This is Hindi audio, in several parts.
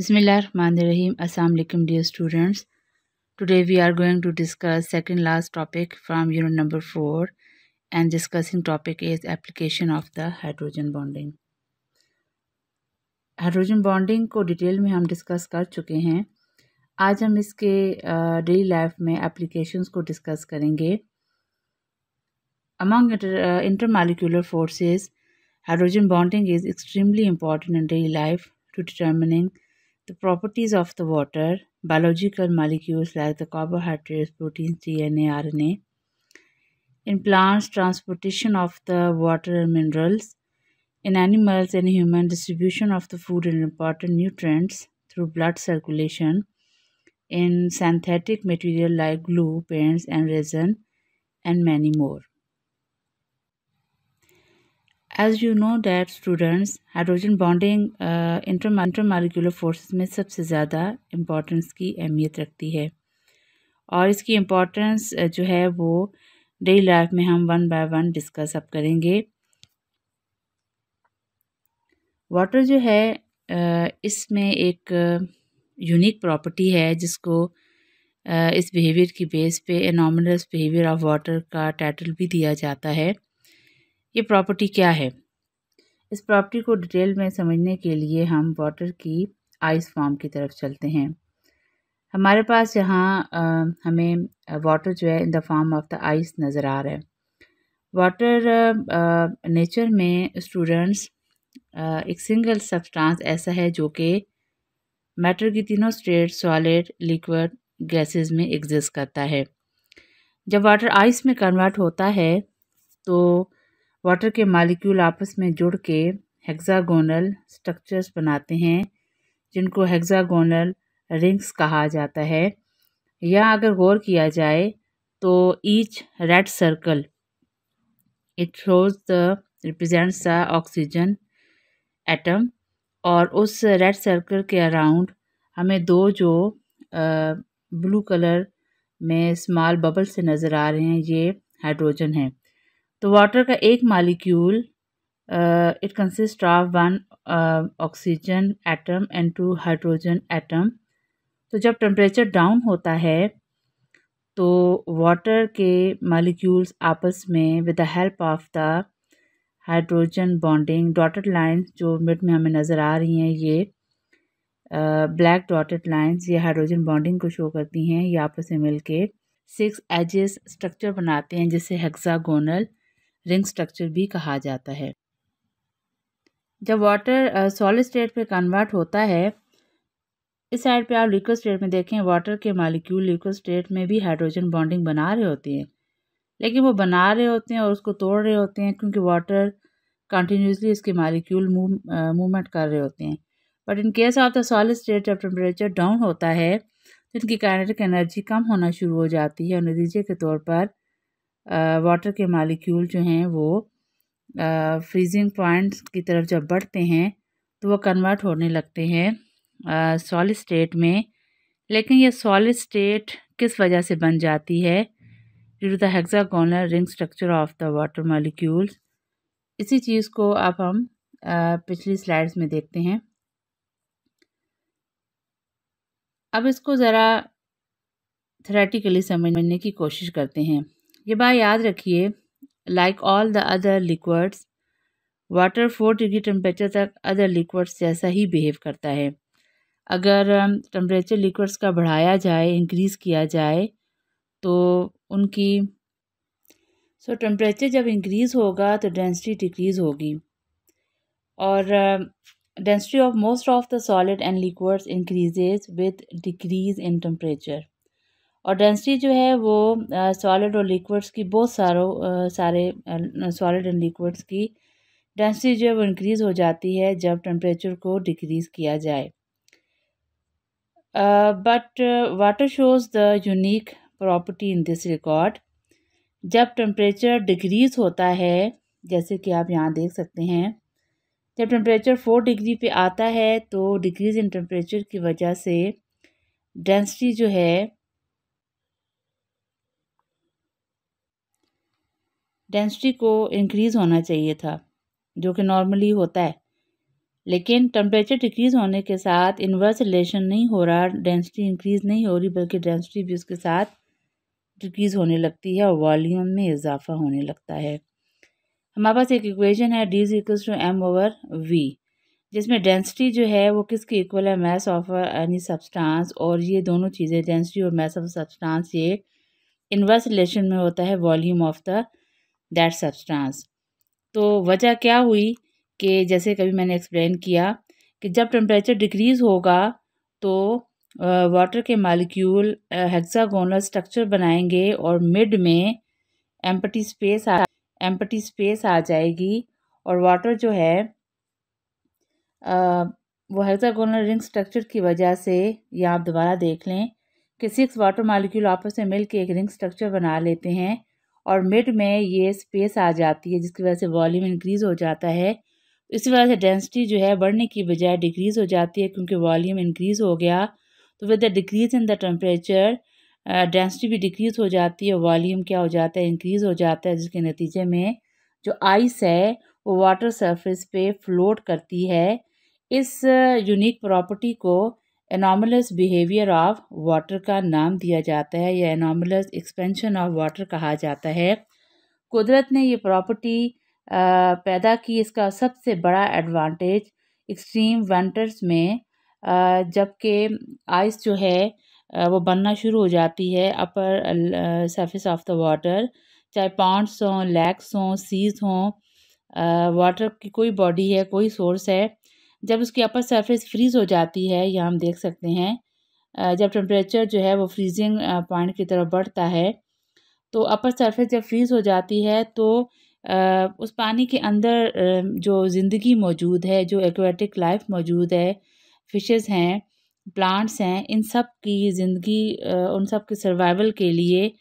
Bismillahirrahmanirrahim. Assalamu alaikum dear students. Today we are going to discuss second last topic from unit number 4 and discussing topic is application of the hydrogen bonding. hydrogen bonding ko detail mein hum discuss kar chuke hain aaj hum iske uh, daily life mein applications ko discuss karenge among inter, uh, intermolecular forces hydrogen bonding is extremely important in daily life to determining The properties of the water, biological molecules like the carbohydrates, proteins, DNA, RNA. In plants, transportation of the water and minerals. In animals and human, distribution of the food and important nutrients through blood circulation. In synthetic material like glue, paints and resin and many more. As you know that students hydrogen bonding intermolecular forces में सबसे ज़्यादा इम्पोर्टेंस की अहमियत रखती है और इसकी इम्पोर्टेंस uh, जो है वो डेली लाइफ में हम वन बाय वन डिस्कस अब करेंगे वाटर जो है uh, इसमें एक यूनिक uh, प्रॉपर्टी है जिसको इस बिहेवियर की बेस पे एनॉमिनस बिहेवियर ऑफ वाटर का टाइटल भी दिया जाता है ये प्रॉपर्टी क्या है इस प्रॉपर्टी को डिटेल में समझने के लिए हम वाटर की आइस फॉर्म की तरफ चलते हैं हमारे पास यहाँ हमें वाटर जो है in the form of the ice नज़र आ रहा है वाटर नेचर में स्टूडेंट्स एक सिंगल सब्सटेंस ऐसा है जो कि मैटर की तीनों स्टेट सॉलिड लिक्विड गैसेस में एग्जिस्ट करता है जब वाटर आइस में कन्वर्ट होता है तो वाटर के मालिक्यूल आपस में जुड़ के हेक्सागोनल स्ट्रक्चर्स बनाते हैं जिनको हेक्सागोनल रिंग्स कहा जाता है या अगर गौर किया जाए तो each red circle it shows the represents the oxygen atom और उस रेड सर्कल के अराउंड हमें दो जो ब्लू कलर में स्मॉल बबल से नज़र आ रहे हैं ये हाइड्रोजन है तो वाटर का एक molecule it consist of one oxygen atom and two hydrogen atom तो जब टेम्परेचर डाउन होता है तो वाटर के मालिक्यूल्स आपस में with the help of the hydrogen bonding dotted lines जो मिड में हमें नज़र आ रही हैं ये ब्लैक डॉटेड लाइंस ये हाइड्रोजन बॉन्डिंग को शो करती हैं ये आपस में मिलके सिक्स एजेस स्ट्रक्चर बनाते हैं जिसे हेक्सागोनल रिंग स्ट्रक्चर भी कहा जाता है जब वाटर सॉलिड स्टेट पे कन्वर्ट होता है इस साइड पे आप लिक्विड स्टेट में देखें वाटर के मालिक्यूल लिक्विड स्टेट में भी हाइड्रोजन बॉन्डिंग बना रहे होते हैं लेकिन वो बना रहे होते हैं और उसको तोड़ रहे होते हैं क्योंकि वाटर कंटिन्यूसली इसके मालिक्यूल मूवमेंट कर रहे होते हैं but in case of the solid state जब टेम्परेचर डाउन होता है तो इनकी काइनेटिक एनर्जी कम होना शुरू हो जाती है और नतीजे के तौर पर वाटर के मालिक्यूल जो हैं वो फ्रीजिंग पॉइंट्स की तरफ जब बढ़ते हैं तो वो कन्वर्ट होने लगते हैं सॉलिड स्टेट में लेकिन ये सॉलिड स्टेट किस वजह से बन जाती है due the hexagonal ring structure of the water molecules इसी चीज़ को आप हम पिछली स्लाइड्स में देखते हैं अब इसको ज़रा थेरेटिकली समझने की कोशिश करते हैं ये बात याद रखिए like all the other liquids water four degree temperature तक अदर लिक्वड्स जैसा ही बिहेव करता है अगर टेम्परेचर um, लिक्वड्स का बढ़ाया जाए इंक्रीज़ किया जाए तो उनकी सो टेम्परेचर जब इंक्रीज़ होगा तो डेंसिटी डिक्रीज़ होगी और density of most of the solid and liquids increases with decrease in temperature और डेंसिटी जो है वो सॉलिड और लिक्विड्स की बहुत सारों सारे सॉलिड एंड लिक्विड्स की डेंसिटी जो है वो इंक्रीज़ हो जाती है जब टेम्परेचर को डिक्रीज़ किया जाए but water shows the unique property in this record जब टेम्परेचर डिक्रीज़ होता है जैसे कि आप यहाँ देख सकते हैं जब टेम्परेचर फोर डिग्री पे आता है तो डिक्रीज़ इन टेम्परेचर की वजह से डेंसिटी जो है डेंसिटी को इंक्रीज़ होना चाहिए था जो कि नॉर्मली होता है लेकिन टम्परेचर डिक्रीज़ होने के साथ इन्वर्स रिलेशन नहीं हो रहा डेंसिटी इंक्रीज़ नहीं हो रही बल्कि डेंसिटी भी उसके साथ डिक्रीज़ होने लगती है और वॉल्यूम में इजाफा होने लगता है हमारे पास एक इक्वेशन है D equals to M over V जिसमें डेंसिटी जो है वो किसके इक्वल है मैस ऑफ एनी सब्सटेंस और ये दोनों चीज़ें डेंसिटी और मैस ऑफ सब्सटेंस ये इन्वर्स रिलेशन में होता है volume of the that substance तो वजह क्या हुई कि जैसे कभी मैंने एक्सप्लेन किया कि जब टेम्परेचर डिक्रीज़ होगा तो वाटर के मालिक्यूल हेक्सागोनल स्ट्रक्चर बनाएंगे और मिड में एम्पटी स्पेस आ एम्पटी स्पेस आ जाएगी और वाटर जो है आ, वो हेक्सागोनल रिंग स्ट्रक्चर की वजह से या आप दोबारा देख लें कि सिक्स वाटर मालिक्यूल आपस में मिल के एक रिंग स्ट्रक्चर बना लेते हैं और मिड में ये स्पेस आ जाती है जिसकी वजह से वॉल्यूम इंक्रीज़ हो जाता है इसी वजह से डेंसिटी जो है बढ़ने की बजाय डिक्रीज़ हो जाती है क्योंकि वॉल्यूम इंक्रीज़ हो गया तो with the decrease in the temperature density भी डिक्रीज़ हो जाती है वॉल्यूम क्या हो जाता है इंक्रीज़ हो जाता है जिसके नतीजे में जो आइस है वो वाटर सरफेस पे फ्लोट करती है इस यूनिक प्रॉपर्टी को एनॉमलस बिहेवियर ऑफ वाटर का नाम दिया जाता है या एनॉमलस एक्सपेंशन ऑफ वाटर कहा जाता है कुदरत ने ये प्रॉपर्टी पैदा की इसका सबसे बड़ा एडवांटेज एक्सट्रीम वेंटर्स में जबकि आइस जो है वो बनना शुरू हो जाती है upper surface of the water चाहे पॉन्ट्स हों लैक्स हों सीज हों वाटर की कोई बॉडी है कोई सोर्स है जब उसकी अपर सरफेस फ्रीज़ हो जाती है या हम देख सकते हैं जब टेम्परेचर जो है वो फ्रीजिंग पॉइंट की तरफ बढ़ता है तो अपर सरफेस जब फ्रीज़ हो जाती है तो उस पानी के अंदर जो ज़िंदगी मौजूद है जो एक्वेटिक लाइफ मौजूद है फिशेस हैं प्लांट्स हैं इन सब की ज़िंदगी उन सब के सर्वाइवल के लिए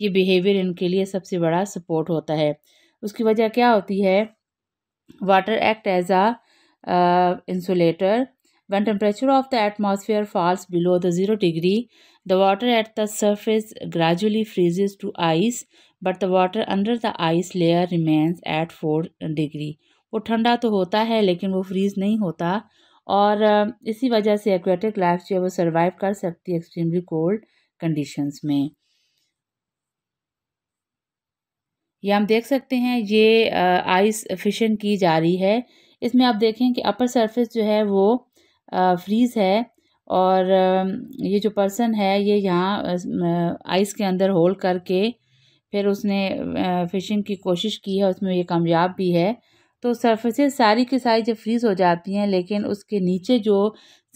ये बिहेवियर इनके लिए सबसे बड़ा सपोर्ट होता है उसकी वजह क्या होती है water act as a uh, insulator. When temperature of the atmosphere falls below the 0 degree, the water at the surface gradually freezes to ice, but the water under the ice layer remains at 4 degree. वो ठंडा तो होता है लेकिन वो फ्रीज़ नहीं होता और इसी वजह से एक्वेटिक लाइफ जो है वो सर्वाइव कर सकती है एक्सट्रीमली कोल्ड कंडीशंस में ये हम देख सकते हैं ये आइस फिशिंग की जा रही है इसमें आप देखें कि अपर सरफेस जो है वो फ्रीज है और ये जो पर्सन है ये यहाँ आइस के अंदर होल्ड करके फिर उसने फिशिंग की कोशिश की है उसमें ये कामयाब भी है तो सरफेसेस सारी की सारी जब फ्रीज़ हो जाती हैं लेकिन उसके नीचे जो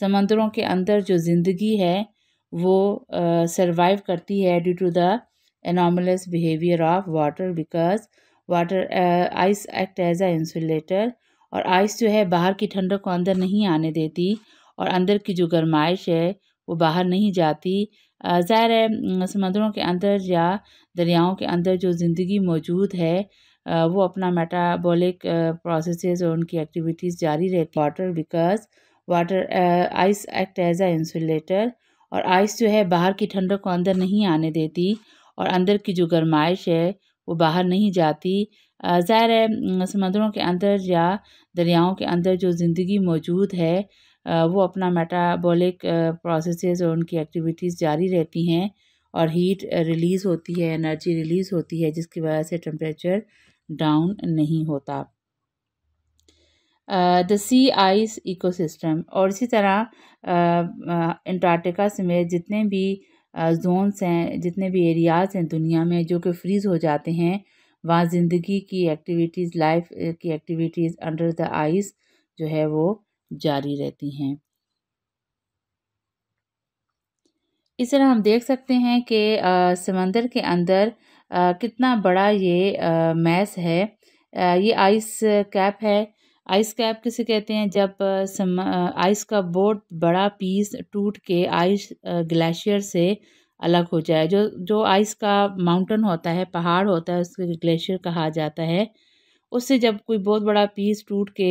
समंदरों के अंदर जो ज़िंदगी है वो सरवाइव करती है due to the anomalous behaviour of water because water ice act as a insulator और आइस जो है बाहर की ठंडक को अंदर नहीं आने देती और अंदर की जो गर्माइश है वो बाहर नहीं जाती ज़ाहिर है समंदरों के अंदर या दरियाओं के अंदर जो ज़िंदगी मौजूद है वो अपना मेटाबॉलिक प्रोसेसेस और उनकी एक्टिविटीज़ जारी रहती water because water ice act as a insulator और आइस जो है बाहर की ठंडक को अंदर नहीं आने देती और अंदर की जो गर्माइश है वो बाहर नहीं जाती ज़ाहिर है समंदरों के अंदर या दरियाओं के अंदर जो ज़िंदगी मौजूद है वो अपना मेटाबॉलिक प्रोसेसेस और उनकी एक्टिविटीज़ जारी रहती हैं और हीट रिलीज़ होती है एनर्जी रिलीज़ होती है जिसकी वजह से टम्परेचर डाउन नहीं होता द सी आइस इकोसिस्टम और इसी तरह एंटार्टिका समेत जितने भी जोन्स हैं जितने भी एरियाज़ हैं दुनिया में जो कि फ्रीज़ हो जाते हैं वहाँ ज़िंदगी की एक्टिविटीज़ लाइफ की एक्टिविटीज़ अंडर द आइस जो है वो जारी रहती हैं इस तरह हम देख सकते हैं कि समंदर के अंदर आ, कितना बड़ा ये आ, मैस है आ, ये आइस कैप है आइस कैप किसे कहते हैं जब सम आइस का बहुत बड़ा पीस टूट के आइस ग्लेशियर से अलग हो जाए जो जो आइस का माउंटेन होता है पहाड़ होता है उसको ग्लेशियर कहा जाता है उससे जब कोई बहुत बड़ा पीस टूट के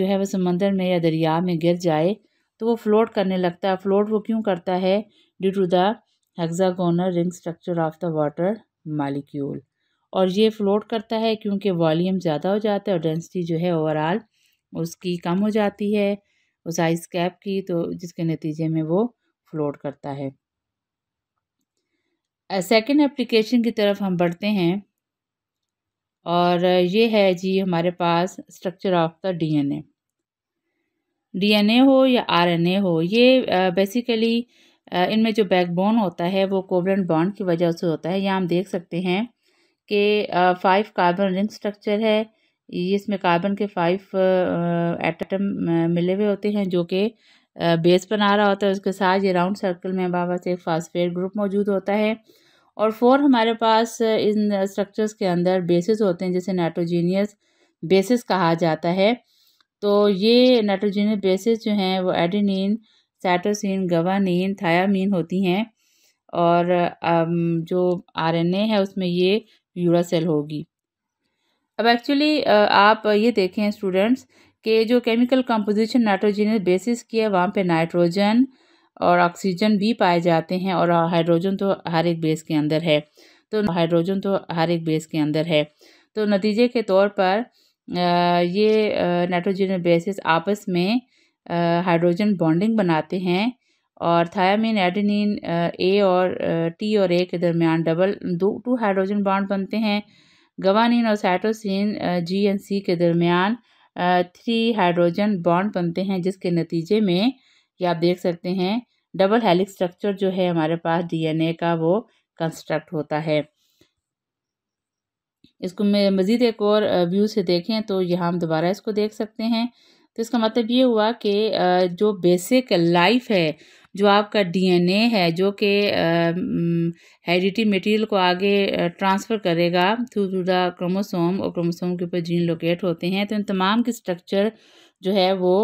जो है वह समंदर में या दरिया में गिर जाए तो वो फ्लोट करने लगता है फ्लोट वो क्यों करता है due to the hexagonal ring structure of the water molecule और ये फ्लोट करता है क्योंकि वॉल्यूम ज़्यादा हो जाता है और डेंसिटी जो है ओवरऑल उसकी कम हो जाती है उस आइस कैप की तो जिसके नतीजे में वो फ्लोट करता है सेकंड एप्लीकेशन की तरफ हम बढ़ते हैं और ये है जी हमारे पास structure of the DNA DNA हो या आरएनए हो ये बेसिकली इनमें जो बैकबोन होता है वो कोवलेंट बॉन्ड की वजह से होता है यहाँ हम देख सकते हैं कि फाइव कार्बन रिंग स्ट्रक्चर है इसमें कार्बन के फाइव एटम मिले हुए होते हैं जो कि बेस बना रहा होता है उसके साथ ये राउंड सर्कल में हमारे पास एक फास्फेट ग्रुप मौजूद होता है और फोर हमारे पास इन स्ट्रक्चर्स के अंदर बेसिस होते हैं जैसे नाइट्रोजीनियस बेसिस कहा जाता है तो ये नाइट्रोजीनियस बेसिस जो हैं वो एडिनिन साइटोसिन गवानीन थायामीन होती हैं और जो आरएनए है उसमें ये यूरासेल होगी अब एक्चुअली आप ये देखें स्टूडेंट्स के जो केमिकल कंपोजिशन नाइट्रोजीनियस बेसिस की है वहाँ पे नाइट्रोजन और ऑक्सीजन भी पाए जाते हैं और हाइड्रोजन तो हर एक बेस के अंदर है तो हाइड्रोजन तो हर एक बेस के अंदर है तो नतीजे के तौर पर ये नाइट्रोजन बेसिस आपस में हाइड्रोजन बॉन्डिंग बनाते हैं और थायामिन एडिनिन ए और टी और ए के दरमियान डबल दो टू हाइड्रोजन बॉन्ड बनते हैं गवानीन और साइटोसिन जी एंड सी के दरमियान थ्री हाइड्रोजन बॉन्ड बनते हैं जिसके नतीजे में ये आप देख सकते हैं डबल हेलिक स्ट्रक्चर जो है हमारे पास डीएनए का वो कंस्ट्रक्ट होता है इसको मैं मज़ीद एक और व्यू से देखें तो यहाँ हम दोबारा इसको देख सकते हैं तो इसका मतलब ये हुआ कि जो बेसिक लाइफ है जो आपका डीएनए है जो कि हेरिटी मटेरियल को आगे ट्रांसफ़र करेगा थ्रू द क्रोमोसोम और क्रोमोसोम के ऊपर जीन लोकेट होते हैं तो इन तमाम की स्ट्रक्चर जो है वो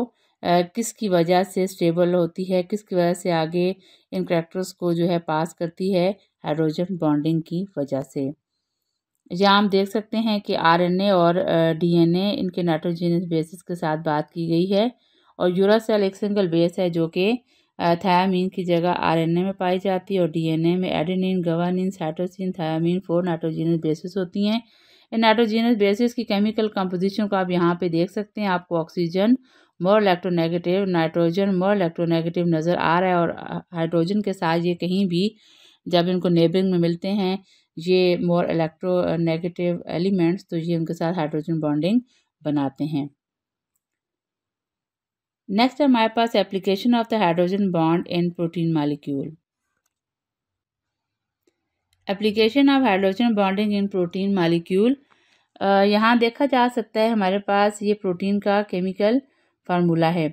किसकी वजह से स्टेबल होती है किसकी वजह से आगे इन करेक्टर्स को जो है पास करती है हाइड्रोजन बॉन्डिंग की वजह से या हम देख सकते हैं कि आरएनए और डीएनए इनके नाइट्रोजीनस बेसिस के साथ बात की गई है और यूरासेल एक सिंगल बेस है जो कि थायामीन की जगह आरएनए में पाई जाती है और डीएनए में adenine guanine cytosine thymine four nitrogenous bases होती हैं इन नाइट्रोजीनस बेसिस की केमिकल कंपोजिशन को आप यहाँ पे देख सकते हैं आपको oxygen more electronegative nitrogen more electronegative नज़र आ रहा है और हाइड्रोजन के साथ ये कहीं भी जब इनको नेबरिंग में मिलते हैं ये मोर इलेक्ट्रोनेगेटिव एलिमेंट्स तो ये उनके साथ हाइड्रोजन बॉन्डिंग बनाते हैं नेक्स्ट है हमारे पास application of the hydrogen bond in protein molecule application of hydrogen bonding in protein molecule यहाँ देखा जा सकता है हमारे पास ये प्रोटीन का केमिकल फार्मूला है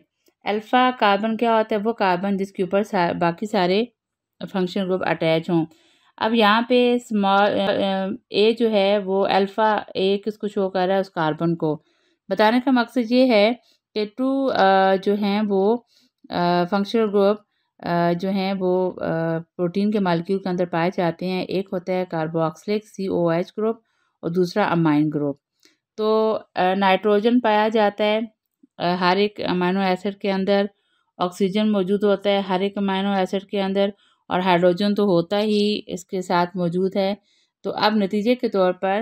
अल्फ़ा कार्बन क्या होता है वो कार्बन जिसके ऊपर सा, बाकी सारे फंक्शन ग्रुप अटैच हों अब यहाँ पे स्मॉल ए uh, uh, जो है वो अल्फ़ा ए किसको शो कर रहा है उस कार्बन को बताने का मकसद ये है टेटू uh, जो हैं वो फंक्शनल uh, ग्रुप uh, जो हैं वो प्रोटीन के मालिक्यूल के अंदर पाए जाते हैं एक होता है carboxylic C O H group और दूसरा अमाइन ग्रुप तो नाइट्रोजन पाया जाता है हर एक अमाइनो एसिड के अंदर ऑक्सीजन मौजूद होता है हर एक अमाइनो एसिड के अंदर और हाइड्रोजन तो होता ही इसके साथ मौजूद है तो अब नतीजे के तौर पर